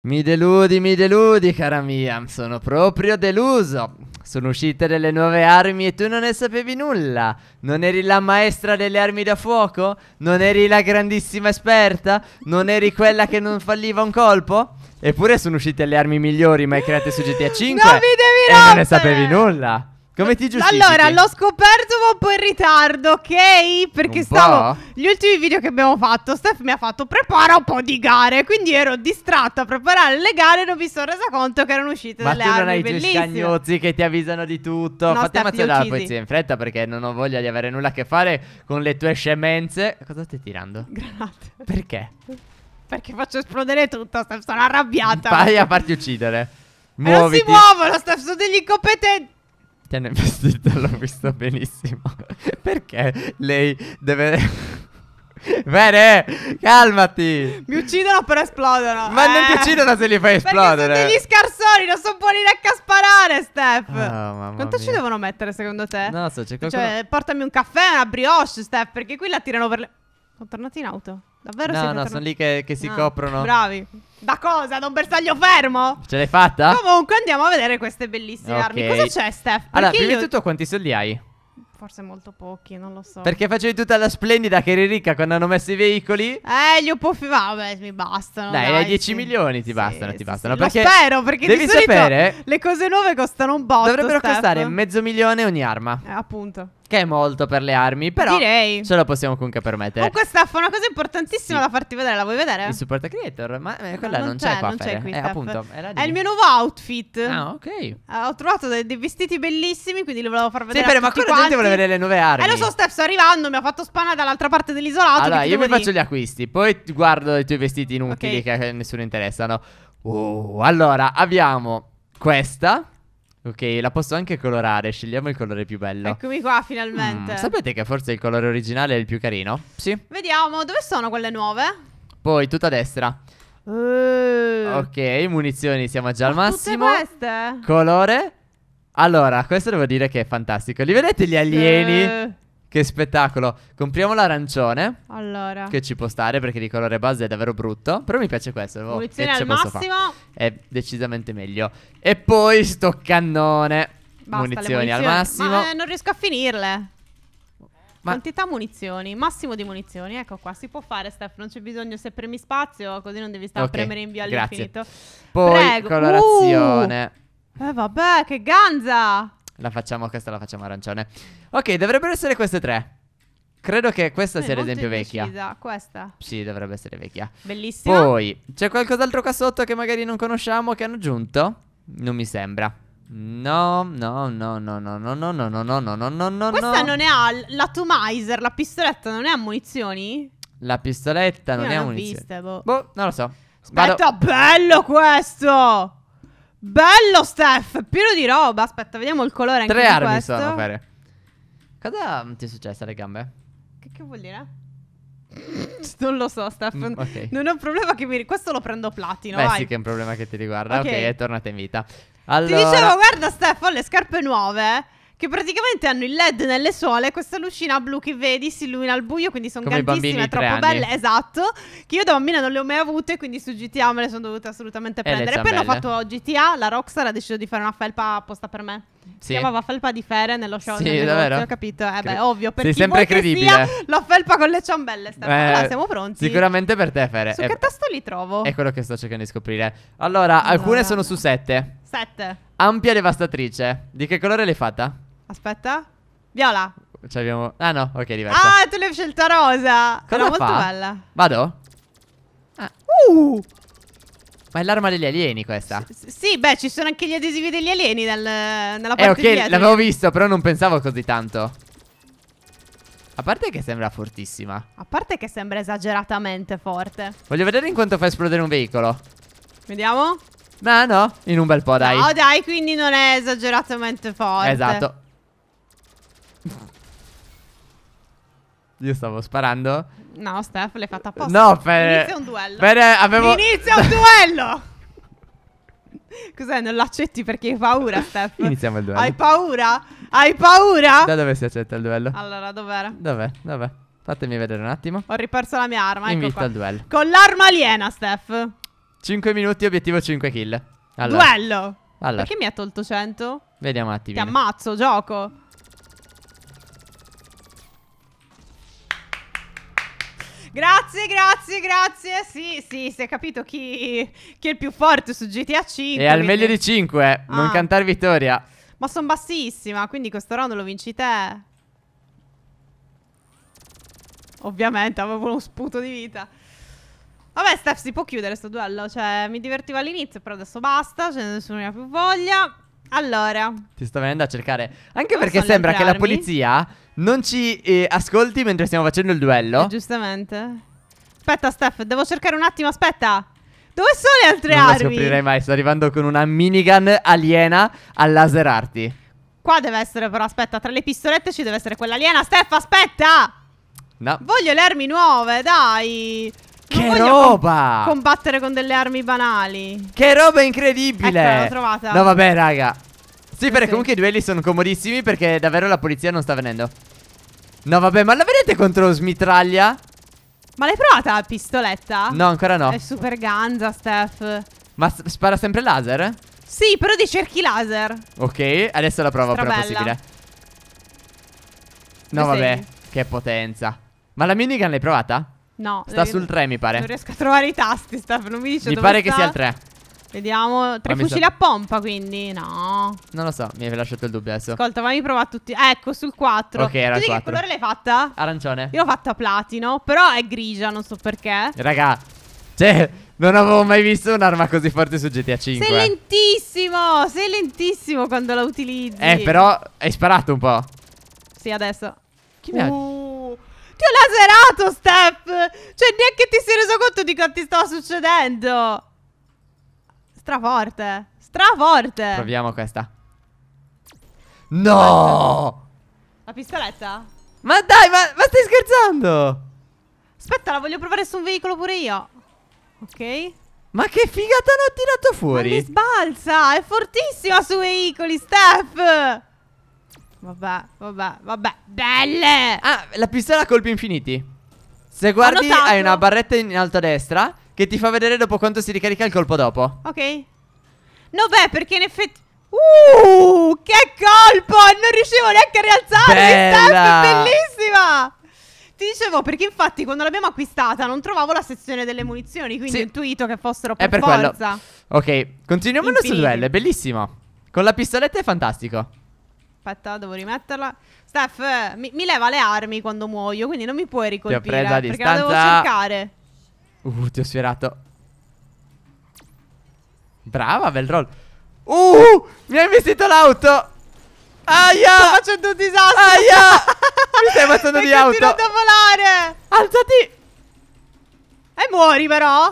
Mi deludi, mi deludi, cara mia, sono proprio deluso. Sono uscite delle nuove armi e tu non ne sapevi nulla. Non eri la maestra delle armi da fuoco? Non eri la grandissima esperta? Non eri quella che non falliva un colpo? Eppure sono uscite le armi migliori mai create su GTA 5 non mi devi e non ne sapevi nulla. Come ti giustifichi? Allora, l'ho scoperto ma un po' in ritardo, ok? Perché un stavo... Po'. Gli ultimi video che abbiamo fatto, Steph mi ha fatto prepara un po' di gare. Quindi ero distratta a preparare le gare e non mi sono resa conto che erano uscite ma dalle armi. Ma tu non hai bellissime. scagnozzi che ti avvisano di tutto. No, Fatti ammazzare dalla polizia in fretta perché non ho voglia di avere nulla a che fare con le tue scemenze. Cosa stai tirando? Granate. Perché? Perché faccio esplodere tutto, Steph, sono arrabbiata. Vai a farti uccidere. Muoviti. non si muovono, Steph, sono degli incompetenti. Ti hanno investito, l'ho visto benissimo. Perché lei deve... Bene, calmati. Mi uccidono per esplodono. Ma eh. non ti eh. uccidono se li fai esplodere. Perché sono degli scarsoni, non sono buoni neanche a sparare, Steph. Oh, Quanto mia. ci devono mettere secondo te? Non so, c'è cioè, qualcuno... Cioè, portami un caffè, una brioche, Steph, perché qui la tirano per le... Sono tornati in auto. Davvero No, no, fermi? sono lì che, che si no. Ah, coprono. Bravi. Da cosa? Da un bersaglio fermo? Ce l'hai fatta? Comunque andiamo a vedere queste bellissime okay. armi. Cosa c'è, Steph? Perché allora, prima io... di tutto quanti soldi hai? Forse molto pochi, non lo so. Perché facevi tutta la splendida che eri ricca quando hanno messo i veicoli? Eh, gli upoffi, vabbè, mi bastano. Dai, dai 10 sì. milioni ti bastano, sì, ti bastano. Sì, perché lo spero, perché devi sapere. Le cose nuove costano un botto. Dovrebbero Steph. costare mezzo milione ogni arma. Eh, appunto. Che è molto per le armi, però Direi. ce lo possiamo comunque permettere. Comunque, Staff, una cosa importantissima sì. da farti vedere, la vuoi vedere? Il support creator, ma eh, quella no, non, non c'è, c'è qua. Non c'è qui, eh, appunto, è, il mio nuovo outfit. Ah, ok. Uh, ho trovato dei, dei, vestiti bellissimi, quindi li volevo far vedere. Sì, bene, ma quello gente vuole vedere le nuove armi. E eh, lo so, Steph, sto arrivando, mi ha fatto spana dall'altra parte dell'isolato. Allora, io mi di... faccio gli acquisti, poi guardo i tuoi vestiti inutili okay. che a nessuno interessano. Oh, allora, abbiamo questa. Ok, la posso anche colorare, scegliamo il colore più bello. Eccomi qua, finalmente. Mm, sapete che forse il colore originale è il più carino? Sì. Vediamo, dove sono quelle nuove? Poi, tutta a destra. Uh. Ok, munizioni, siamo già Ma al massimo. Tutte queste? Colore? Allora, questo devo dire che è fantastico. Li vedete gli alieni? Uh. Che spettacolo. Compriamo l'arancione. Allora. Che ci può stare perché di colore base è davvero brutto. Però mi piace questo. Oh, Evoluzione al massimo. Fa. È decisamente meglio. E poi sto cannone. Basta, munizioni al massimo. Ma eh, non riesco a finirle. Ma... Quantità munizioni, massimo di munizioni, ecco qua, si può fare Steph, non c'è bisogno se premi spazio, così non devi stare okay, a premere in via all'infinito. Poi Prego. colorazione. Uh, eh vabbè, che ganza! La facciamo, questa la facciamo arancione. Ok, dovrebbero essere queste tre. Credo che questa è sia ad esempio decisa, vecchia. Questa. Sì, dovrebbe essere vecchia. Bellissima. Poi c'è qualcos'altro qua sotto che magari non conosciamo che hanno aggiunto? Non mi sembra. No, no, no, no, no, no, no, no, no, no, no, no, no, no. Questa non è al- l'atomizer, la pistoletta non è a munizioni? La pistoletta non, non è a munizioni. Vista, boh. boh, non lo so. Aspetta, Vado. bello questo! Bello Steph, pieno di roba. Aspetta, vediamo il colore anche Tre di armi questo. sono, Fere. Cosa ti è successo alle gambe? Che, che vuol dire? non lo so, Steph. Mm, okay. Non è un problema che mi. Questo lo prendo platino. Beh, vai. sì, che è un problema che ti riguarda. Ok, okay è tornata in vita. Allora... Ti dicevo, guarda, Steph, ho le scarpe nuove che praticamente hanno il LED nelle suole, questa lucina blu che vedi si illumina al buio, quindi sono grandissime, troppo anni. belle, esatto, che io da bambina non le ho mai avute, quindi su GTA me le sono dovute assolutamente eh, prendere. E poi l'ho fatto GTA, la Rockstar ha deciso di fare una felpa apposta per me. Si sì. chiamava felpa di fere nello show. Sì, davvero. Ho capito. Eh beh, ovvio. Per Sei sempre credibile. la felpa con le ciambelle. Stefano. Eh, allora, siamo pronti. Sicuramente per te, Fere. Su eh, che tasto li trovo? È quello che sto cercando di scoprire. Allora, allora alcune sono su 7 7 Ampia devastatrice. Di che colore l'hai fatta? Aspetta. Viola. Abbiamo... Ah no, ok, diversa. Ah, tu l'hai scelta rosa. Cosa Era molto bella. Vado? Ah. Uh! Ma è l'arma degli alieni questa? S sì, beh, ci sono anche gli adesivi degli alieni nel, nella eh, parte Eh, ok, l'avevo visto, però non pensavo così tanto. A parte che sembra fortissima. A parte che sembra esageratamente forte. Voglio vedere in quanto fa esplodere un veicolo. Vediamo. No, no, in un bel po', dai. No, dai, quindi non è esageratamente forte. Esatto. Io stavo sparando. No, Steph, l'hai fatta apposta. No, per... Inizia un duello. Per, eh, avevo... Inizia un duello! Cos'è? Non l'accetti perché hai paura, Steph? Iniziamo il duello. Hai paura? Hai paura? Da dove si accetta il duello? Allora, dov'era? Dov'è? Dov'è? Fatemi vedere un attimo. Ho riperso la mia arma. Invita ecco al duello. Con l'arma aliena, Steph. 5 minuti, obiettivo 5 kill. Allora. Duello. Allora. Perché mi ha tolto 100? Vediamo un attimo. Ti ammazzo, gioco. Grazie, grazie, grazie. Sì, sì, si è capito chi, chi è il più forte su GTA 5. E al meglio di 5, eh. non ah. cantare vittoria. Ma sono bassissima, quindi questo round lo vinci te. Ovviamente, avevo uno sputo di vita. Vabbè, Steph, si può chiudere sto duello. Cioè, mi divertiva all'inizio, però adesso basta. Cioè, nessuno ne ha più voglia. Allora, ti sto venendo a cercare. Anche perché sembra che la polizia non ci eh, ascolti mentre stiamo facendo il duello. Eh, giustamente. Aspetta, Steph, devo cercare un attimo, aspetta. Dove sono le altre non armi? Non lo scoprirei mai, sto arrivando con una minigun aliena a laserarti. Qua deve essere però, aspetta, tra le pistolette ci deve essere quella aliena. Steph, aspetta! No. Voglio le armi nuove, dai! Che roba! Com combattere con delle armi banali. Che roba incredibile! Ecco, l'ho trovata. No, vabbè, raga. Sì, sì, perché comunque i duelli sono comodissimi perché davvero la polizia non sta venendo. No, vabbè, ma la vedete contro smitraglia? Ma l'hai provata la pistoletta? No, ancora no. È super ganza, Steph. Ma spara sempre laser? Sì, però di cerchi laser. Ok, adesso la provo, Strabella. però possibile. No, vabbè, che potenza. Ma la minigun l'hai provata? No. Sta eh, sul 3, mi pare. Non riesco a trovare i tasti, Steph. Non mi dice mi dove Mi pare sta. che sia il 3. Vediamo. Tre fucili a pompa, quindi no. Non lo so, mi hai lasciato il dubbio adesso. Ascolta, fammi provare tutti. Ecco, sul 4. Ok, era tu il 4. che colore l'hai fatta? Arancione. Io l'ho fatta platino, però è grigia, non so perché. Raga, cioè, non avevo mai visto un'arma così forte su GTA 5. Eh. Sei lentissimo, sei lentissimo quando la utilizzi. Eh, però hai sparato un po'. Sì, adesso. Chi uh. mi ha... Uh. Ti ho laserato, Steph! Cioè, neanche ti sei reso conto di quanto ti stava succedendo! Straforte. Straforte. Proviamo questa. No! La pistoletta? Ma dai, ma, ma stai scherzando? Aspetta, la voglio provare su un veicolo pure io. Ok. Ma che figata l'ho tirato fuori! Ma mi sbalza! È fortissima su veicoli, Steph! Vabbè, vabbè, vabbè. Belle! Ah, la pistola a colpi infiniti. Se guardi, hai una barretta in alto a destra che ti fa vedere dopo quanto si ricarica il colpo dopo. Ok. No, beh, perché in effetti... Uh, che colpo! Non riuscivo neanche a rialzarmi. Steph, bellissima! Ti dicevo, perché infatti quando l'abbiamo acquistata non trovavo la sezione delle munizioni, quindi sì. ho intuito che fossero per, è per forza. Quello. Ok, continuiamo il nostro duello, è bellissimo. Con la pistoletta è fantastico aspetta, devo rimetterla. Steph, mi, mi, leva le armi quando muoio, quindi non mi puoi ricolpire. Ti ho preso a distanza. la devo cercare. Uh, ti ho sfiorato. Brava, bel roll. Uh, mi ha investito l'auto. Aia! Sto facendo un disastro. Aia! mi stai ammazzando di auto. Ho a volare. Alzati. E muori però.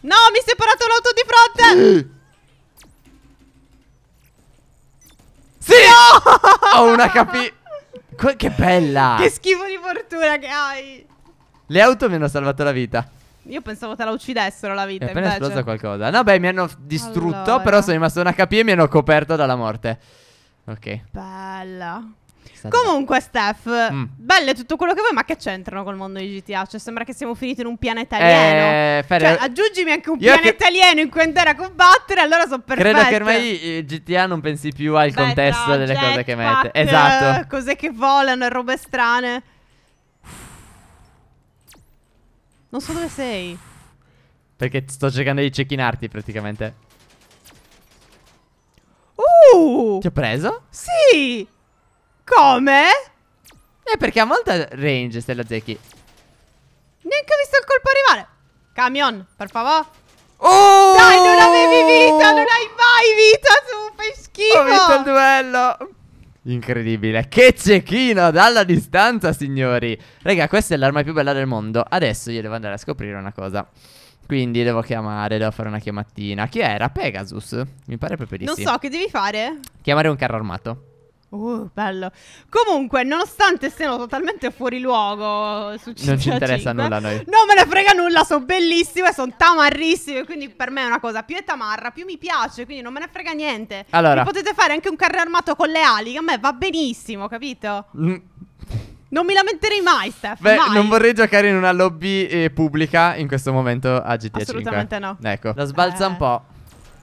No, mi hai separato l'auto di fronte. Sì! No! Ho una capì. Che bella! Che schifo di fortuna che hai! Le auto mi hanno salvato la vita. Io pensavo te la uccidessero la vita. È appena invece. esplosa qualcosa. No, beh, mi hanno distrutto, allora. però sono rimasto una HP e mi hanno coperto dalla morte. Ok. Bella. Comunque, Steph, mm. belle tutto quello che vuoi, ma che c'entrano col mondo di GTA? Cioè, sembra che siamo finiti in un pianeta alieno. Eh, Fede, cioè, aggiungimi anche un pianeta alieno in cui andare a combattere, allora sono perfetto. Credo che ormai eh, GTA non pensi più al Beh, contesto no, delle cose che mette. Esatto. Eh, cose che volano e robe strane. Non so dove sei. Perché sto cercando di cecchinarti praticamente. Uh! Ti ho preso? Sì! Come? Eh, perché ha molta range, Stella Zecchi. Neanche ho visto il colpo arrivare. Camion, per favore. Oh! Dai, non avevi vita, non hai mai vita, tu fai schifo. Ho vinto il duello. Incredibile. Che cecchino dalla distanza, signori. Raga, questa è l'arma più bella del mondo. Adesso io devo andare a scoprire una cosa. Quindi devo chiamare, devo fare una chiamatina. Chi era? Pegasus? Mi pare proprio di non sì. Non so, che devi fare? Chiamare un carro armato. Uh, bello. Comunque, nonostante siano totalmente fuori luogo, su c- non ci interessa 5, nulla a noi. Non me ne frega nulla, sono bellissime, sono tamarrissime, quindi per me è una cosa più è tamarra, più mi piace, quindi non me ne frega niente. Allora, mi potete fare anche un carro armato con le ali, che a me va benissimo, capito? Mm. Non mi lamenterei mai, Steph. Beh, mai. non vorrei giocare in una lobby eh, pubblica in questo momento a GTA Assolutamente 5. Assolutamente no. Ecco, la sbalza eh. un po'.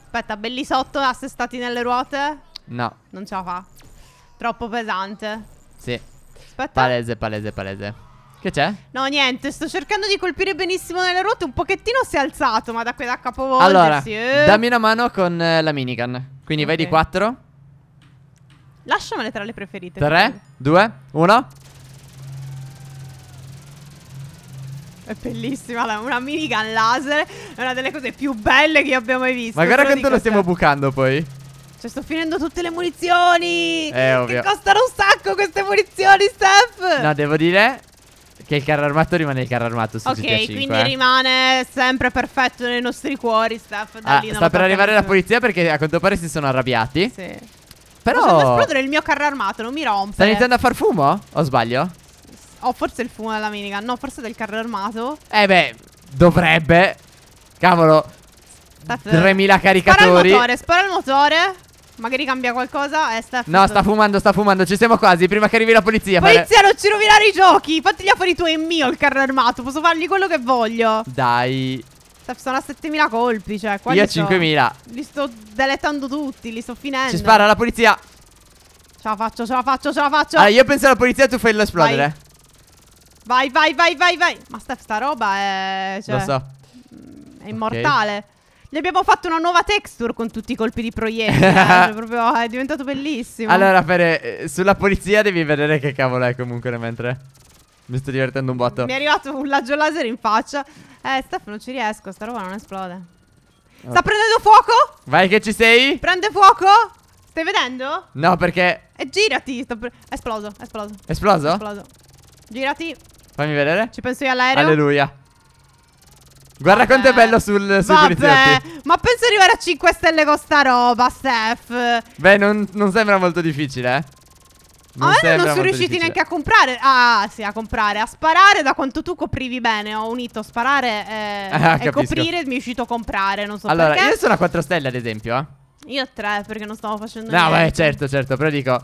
Aspetta, belli sotto, assestati nelle ruote? No. Non ce la fa. Troppo pesante. Sì. Aspetta. Palese, palese, palese. Che c'è? No, niente, sto cercando di colpire benissimo nelle ruote. Un pochettino si è alzato, ma da qui da capovolta Allora, eh. dammi una mano con eh, la minigun. Quindi okay. vai di 4. Lasciamele tra le preferite. 3, 2, 1. È bellissima, la, una minigun laser è una delle cose più belle che abbiamo mai visto. Ma guarda quanto lo stiamo bucando poi. Cioè, sto finendo tutte le munizioni. Eh, ovvio. Che costano un sacco queste munizioni, Steph. No, devo dire che il carro armato rimane il carro armato su Ok, GTA quindi eh. rimane sempre perfetto nei nostri cuori, Steph. Ah, sta per arrivare la polizia perché a quanto pare si sono arrabbiati. Sì. Però... Sta esplodere il mio carro armato, non mi rompe. Sta iniziando a far fumo? O sbaglio? Oh, forse il fumo della minigun. No, forse del carro armato. Eh beh, dovrebbe. Cavolo. 3000 caricatori. Spara il motore, spara il motore. Magari cambia qualcosa. Eh, sta no, sta fumando, sta fumando. Ci siamo quasi. Prima che arrivi la polizia. Polizia, fare... non ci rovinare i giochi. Fattigli affari tuoi e mio il carro armato. Posso fargli quello che voglio. Dai. Steph, Sono a 7000 colpi. Cioè, qua Io a 5000. Li sto delettando tutti. Li sto finendo. Ci spara la polizia. Ce la faccio, ce la faccio, ce la faccio. Allora, io penso alla polizia tu fai l'esplodere. Vai. vai, vai, vai, vai, vai. Ma Steph, sta roba è. Cioè, Lo so. È immortale. Okay. Gli abbiamo fatto una nuova texture con tutti i colpi di proiettile. Eh, cioè, proprio è diventato bellissimo. Allora, per, eh, sulla polizia devi vedere che cavolo è comunque mentre. Mi sto divertendo un botto. Mi è arrivato un laggio laser in faccia. Eh, Steph, non ci riesco. Sta roba non esplode. Oh. Sta prendendo fuoco? Vai che ci sei. Prende fuoco? Stai vedendo? No, perché... E eh, girati. Sto pre... Esploso, esploso. Esploso? Esploso. Girati. Fammi vedere. Ci penso io all'aereo. Alleluia. Guarda quanto è bello sul, sui Vabbè, ma penso arrivare a 5 stelle con sta roba, Steph. Beh, non, non sembra molto difficile, eh. Non a me non sono riusciti difficile. neanche a comprare. Ah, sì, a comprare. A sparare da quanto tu coprivi bene. Ho unito sparare e, eh, ah, e coprire. Mi è riuscito a comprare. Non so allora, perché. Allora, io sono a 4 stelle, ad esempio. Eh. Io a 3 perché non stavo facendo no, niente. No, beh, certo, certo. Però dico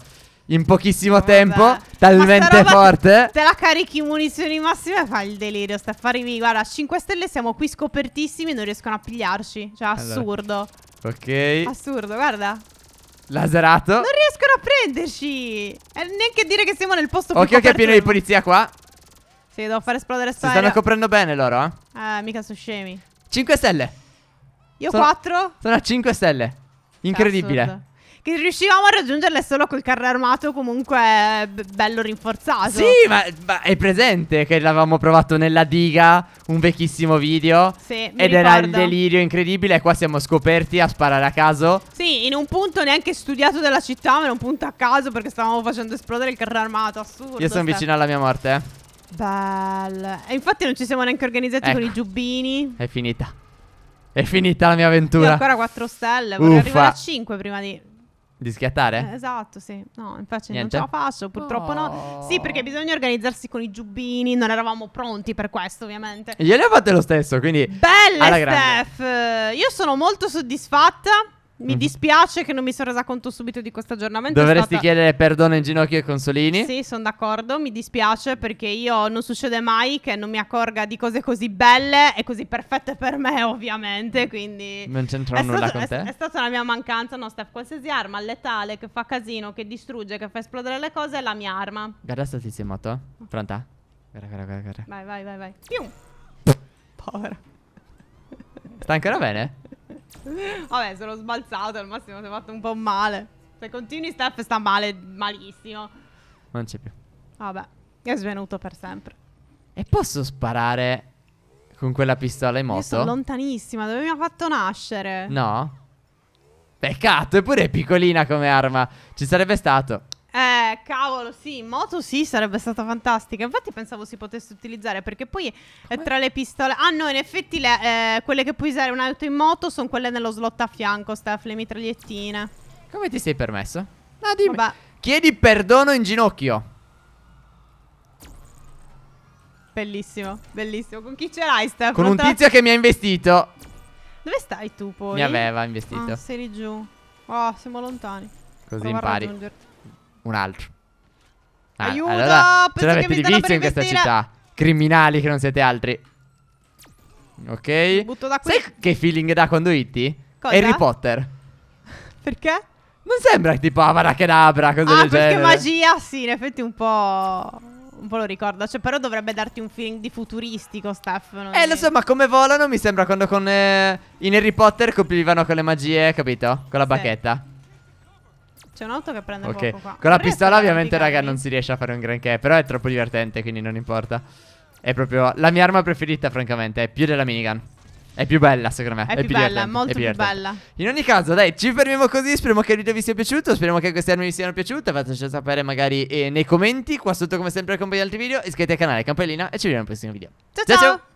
in pochissimo Vabbè. tempo, talmente forte. Te la carichi munizioni massime e fai il delirio, Staffarimi. Guarda, 5 stelle siamo qui scopertissimi, non riescono a pigliarci. Cioè, allora. assurdo. Ok. Assurdo, guarda. Laserato. Non riescono a prenderci. E eh, neanche dire che siamo nel posto okay, più che è pieno di polizia qua. Sì, devo far esplodere sto Si stanno coprendo bene loro, eh? Eh, mica sono scemi. 5 stelle. Io sono, 4. Sono a 5 stelle. Cioè, Incredibile. Assurdo che riuscivamo a raggiungerle solo col carro armato comunque eh, bello rinforzato. Sì, ma, ma è presente che l'avevamo provato nella diga, un vecchissimo video. Sì, mi ed ricordo. era il delirio incredibile e qua siamo scoperti a sparare a caso. Sì, in un punto neanche studiato della città, ma in un punto a caso perché stavamo facendo esplodere il carro armato, assurdo. Io sono cioè. vicino alla mia morte, eh. Bella. E infatti non ci siamo neanche organizzati ecco. con i giubbini. È finita. È finita la mia avventura. Io ancora 4 stelle. Vorrei Uffa. arrivare a 5 prima di. Di schiattare? Eh, esatto, sì. No, infatti Niente. non ce la faccio, purtroppo oh. no. Sì, perché oh. bisogna organizzarsi con i giubbini, non eravamo pronti per questo, ovviamente. Gliele fate lo stesso, quindi Belle Steph! Grande. Io sono molto soddisfatta. Mi mhm. dispiace che non mi sono resa conto subito di questo aggiornamento. Dovresti stata... chiedere perdono in ginocchio ai consolini. Sì, sono d'accordo. Mi dispiace perché io non succede mai che non mi accorga di cose così belle e così perfette per me, ovviamente. Quindi. Non c'entra nulla stato, con te. È, stata la mia mancanza, no, Steph. Qualsiasi arma letale che fa casino, che distrugge, che fa esplodere le cose è la mia arma. Guarda sta tizia in moto. Pronta? Guarda, guarda, guarda, Vai, vai, vai, vai. Più. Povera. Sta ancora bene? Vabbè, sono sbalzato, al massimo si è fatto un po' male. Se continui, Steph sta male, malissimo. Non c'è più. Vabbè, è svenuto per sempre. E posso sparare con quella pistola in moto? Io sono lontanissima, dove mi ha fatto nascere? No. Peccato, eppure è piccolina come arma. Ci sarebbe stato cavolo, sì, in moto sì, sarebbe stata fantastica. Infatti pensavo si potesse utilizzare perché poi Come? tra le pistole... Ah no, in effetti le, eh, quelle che puoi usare un'auto in moto sono quelle nello slot a fianco, staff, le mitragliettine. Come ti sei permesso? No, dimmi. Vabbè. Chiedi perdono in ginocchio. Bellissimo, bellissimo. Con chi ce l'hai, Steph? Con un tizio che mi ha investito. Dove stai tu poi? Mi aveva investito. Ah, sei lì giù. Oh, siamo lontani. Così Prova impari. Un altro. Ah, Aiuto! Allora, ce l'avete di vizio in questa città. Criminali che non siete altri. Ok. Mi butto da qui. Sai che feeling dà quando itti? Cosa? Harry Potter. Perché? Non sembra tipo Avaracadabra, cose ah, del genere. Ah, perché magia, sì, in effetti un po'... Un po' lo ricordo, cioè, però dovrebbe darti un feeling di futuristico, Stefano. Eh, lo so, ma come volano mi sembra quando con, eh, in Harry Potter coprivano con le magie, capito? Con la sì. bacchetta. C'è un auto che prende okay. fuoco qua. Con la pistola ovviamente raga non si riesce a fare un granché, però è troppo divertente, quindi non importa. È proprio la mia arma preferita francamente, è più della minigun. È più bella secondo me È, è più, bella, molto è più, più bella In ogni caso dai ci fermiamo così Speriamo che il video vi sia piaciuto Speriamo che queste armi vi siano piaciute Fateci sapere magari eh, nei commenti Qua sotto come sempre accompagna altri video Iscrivetevi al canale, campanellina E ci vediamo nel prossimo video ciao, ciao. ciao.